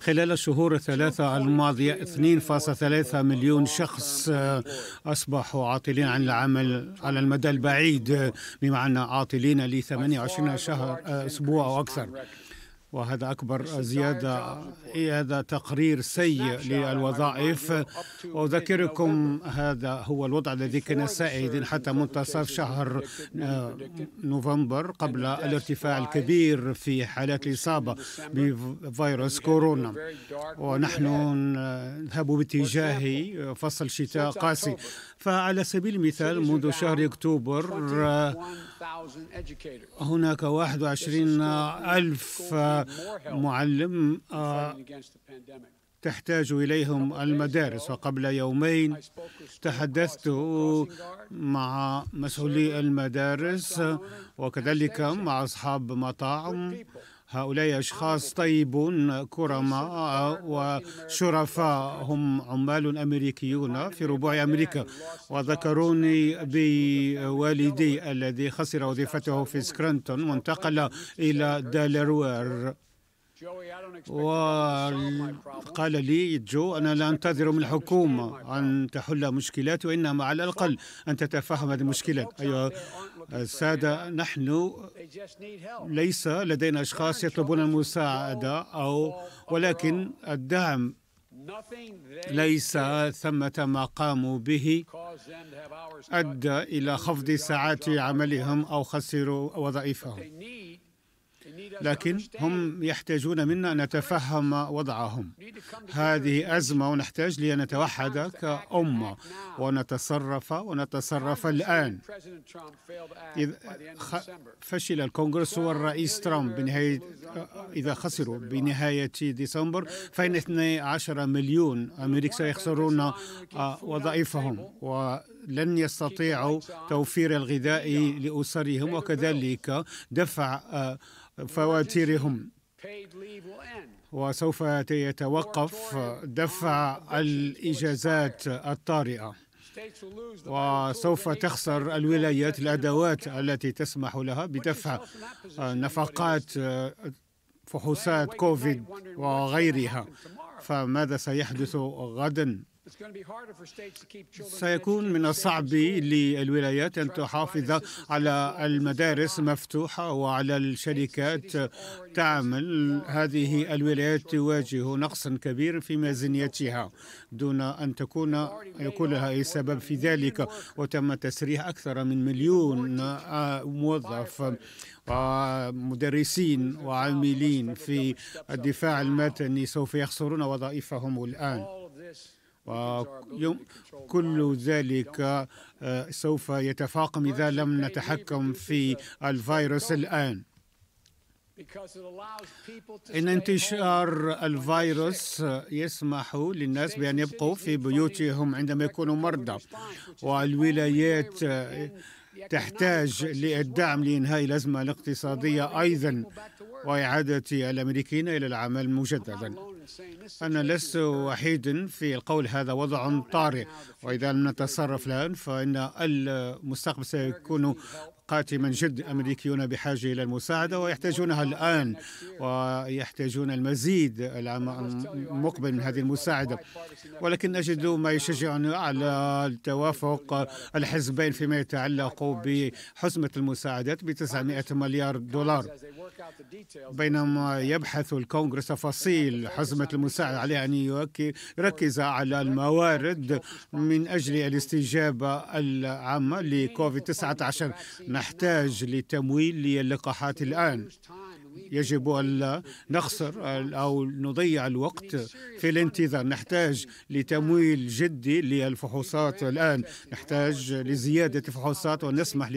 خلال الشهور الثلاثة الماضية 2.3 مليون شخص آه، أصبحوا عاطلين عن العمل على المدى البعيد بمعنى عاطلين ل 28 شهر آه، أسبوع أو أكثر وهذا أكبر زيادة إيه، هذا تقرير سيء للوظائف وأذكركم هذا هو الوضع الذي كان سائدا حتى منتصف شهر آه، نوفمبر قبل الارتفاع الكبير في حالات الإصابة بفيروس كورونا ونحن نذهب باتجاه فصل شتاء قاسي فعلى سبيل المثال منذ شهر أكتوبر هناك 21 ألف معلم آه، تحتاج إليهم المدارس وقبل يومين تحدثت مع مسؤولي المدارس وكذلك مع أصحاب مطاعم هؤلاء أشخاص طيبون كرماء وشرفاء هم عمال أمريكيون في ربوع أمريكا وذكروني بوالدي الذي خسر وظيفته في سكرانتون وانتقل إلى دالروير وقال لي جو أنا لا أنتظر من الحكومة أن تحل مشكلات وإنما على الأقل أن تتفهم هذه المشكلات أيها السادة نحن ليس لدينا أشخاص يطلبون المساعدة أو ولكن الدعم ليس ثمة ما قاموا به أدى إلى خفض ساعات عملهم أو خسروا وظائفهم لكن هم يحتاجون منا أن نتفهم وضعهم هذه أزمة ونحتاج لنتوحد كأمة ونتصرف ونتصرف الآن إذا فشل الكونغرس والرئيس ترامب بنهاية إذا خسروا بنهاية ديسمبر فإن 12 مليون أمريكي سيخسرون آه، وظائفهم ولن يستطيعوا توفير الغذاء لأسرهم وكذلك دفع آه، فواتيرهم وسوف يتوقف دفع الإجازات الطارئة وسوف تخسر الولايات الأدوات التي تسمح لها بدفع نفقات فحوصات كوفيد وغيرها فماذا سيحدث غدا سيكون من الصعب للولايات أن تحافظ على المدارس مفتوحة وعلى الشركات تعمل هذه الولايات تواجه نقصا كبيرا في ميزانيتها دون أن تكون يكون لها أي سبب في ذلك وتم تسريح أكثر من مليون آه، موظف ومدرسين وعاملين في الدفاع المدني سوف يخسرون وظائفهم الآن وكل ذلك آه، سوف يتفاقم إذا لم نتحكم في الفيروس الآن إن انتشار الفيروس يسمح للناس بأن يبقوا في بيوتهم عندما يكونوا مرضى والولايات تحتاج للدعم لإنهاء الأزمة الاقتصادية أيضا وإعادة الأمريكيين إلى العمل مجددا أنا لست وحيدا في القول هذا وضع طارئ وإذا لم نتصرف الآن فإن المستقبل سيكون قاتما جد الامريكيون بحاجه الى المساعده ويحتاجونها الان ويحتاجون المزيد العام المقبل من هذه المساعده ولكن نجد ما يشجعنا على التوافق الحزبين فيما يتعلق بحزمه المساعدات ب 900 مليار دولار بينما يبحث الكونغرس تفاصيل حزمه منظمة المساعدة عليها أن يعني يركز على الموارد من أجل الاستجابة العامة لكوفيد 19 نحتاج لتمويل للقاحات الآن يجب ألا نخسر أو نضيع الوقت في الانتظار نحتاج لتمويل جدي للفحوصات الآن نحتاج لزيادة الفحوصات ونسمح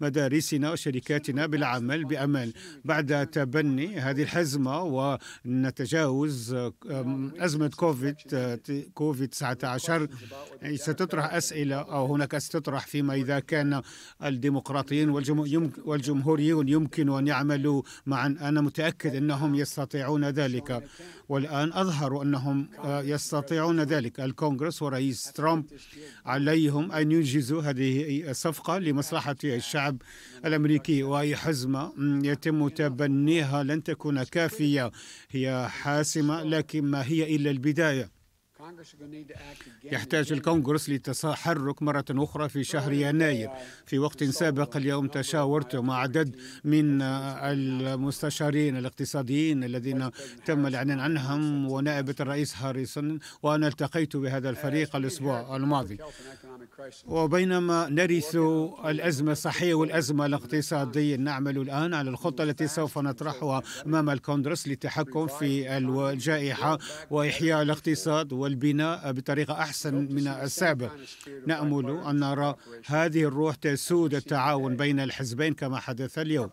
لمدارسنا وشركاتنا بالعمل بأمان بعد تبني هذه الحزمة ونتجاوز أزمة كوفيد كوفيد 19 ستطرح أسئلة أو هناك ستطرح فيما إذا كان الديمقراطيين والجمهوريون يمكن أن يعملوا معا أنا متأكد أنهم يستطيعون ذلك والآن أظهروا أنهم آه، يستطيعون ذلك الكونغرس ورئيس ترامب عليهم أن ينجزوا هذه الصفقة لمصلحة الشعب الأمريكي وأي حزمة يتم تبنيها لن تكون كافية هي حاسمة لكن ما هي إلا البداية يحتاج الكونغرس للتحرك مرة أخرى في شهر يناير في وقت سابق اليوم تشاورت مع عدد من المستشارين الاقتصاديين الذين تم الإعلان عنهم ونائبة الرئيس هاريسون وأنا التقيت بهذا الفريق الأسبوع الماضي وبينما نرث الأزمة الصحية والأزمة الاقتصادية نعمل الآن على الخطة التي سوف نطرحها أمام الكونغرس للتحكم في الجائحة وإحياء الاقتصاد والبيئة البناء بطريقة أحسن من السابق نأمل أن نرى هذه الروح تسود التعاون بين الحزبين كما حدث اليوم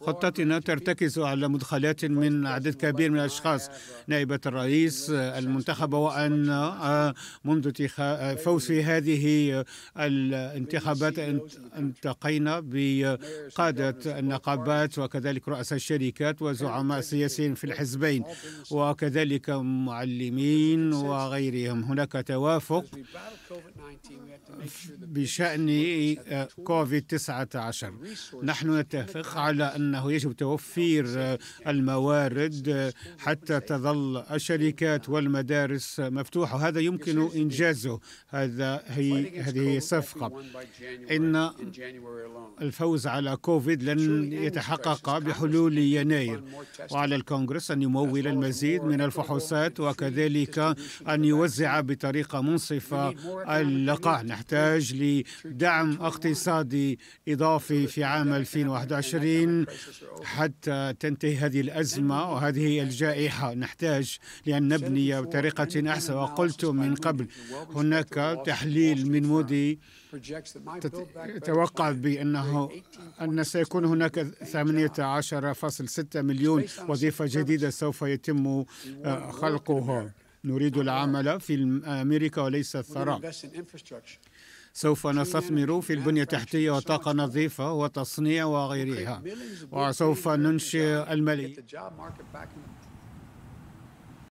خطتنا ترتكز على مدخلات من عدد كبير من الأشخاص نائبة الرئيس المنتخبة وأن آه، منذ فوز هذه الانتخابات التقينا بقادة النقابات وكذلك رؤساء الشركات وزعماء سياسيين في الحزبين وكذلك معلمين المعلمين وغيرهم هناك توافق بشأن كوفيد 19 آه، نحن نتفق على أنه يجب توفير آه، الموارد حتى تظل الشركات والمدارس مفتوحة وهذا يمكن إنجازه هذا هي هذه صفقة إن الفوز على كوفيد لن يتحقق بحلول يناير وعلى الكونغرس أن يمول المزيد من الفحوصات وك وكذلك أن يوزع بطريقة منصفة اللقاح نحتاج لدعم اقتصادي إضافي في عام 2021 حتى تنتهي هذه الأزمة وهذه الجائحة نحتاج لأن نبني بطريقة أحسن وقلت من قبل هناك تحليل من مودي توقع بأنه أن سيكون هناك 18.6 مليون وظيفة جديدة سوف يتم خلقها الانهار نريد العمل في أمريكا وليس الثراء سوف نستثمر في البنية التحتية وطاقة نظيفة وتصنيع وغيرها وسوف ننشئ المالية